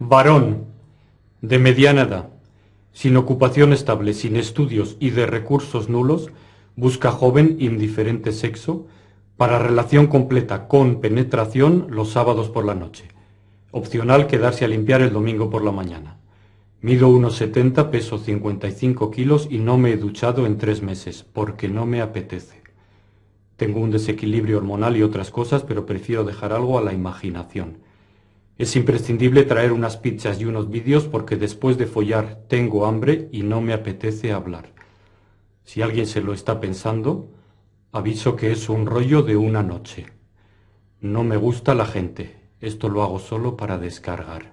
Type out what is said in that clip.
Varón, de mediana edad, sin ocupación estable, sin estudios y de recursos nulos, busca joven indiferente sexo para relación completa con penetración los sábados por la noche. Opcional quedarse a limpiar el domingo por la mañana. Mido 1,70, peso 55 kilos y no me he duchado en tres meses porque no me apetece. Tengo un desequilibrio hormonal y otras cosas, pero prefiero dejar algo a la imaginación. Es imprescindible traer unas pizzas y unos vídeos porque después de follar tengo hambre y no me apetece hablar. Si alguien se lo está pensando, aviso que es un rollo de una noche. No me gusta la gente. Esto lo hago solo para descargar.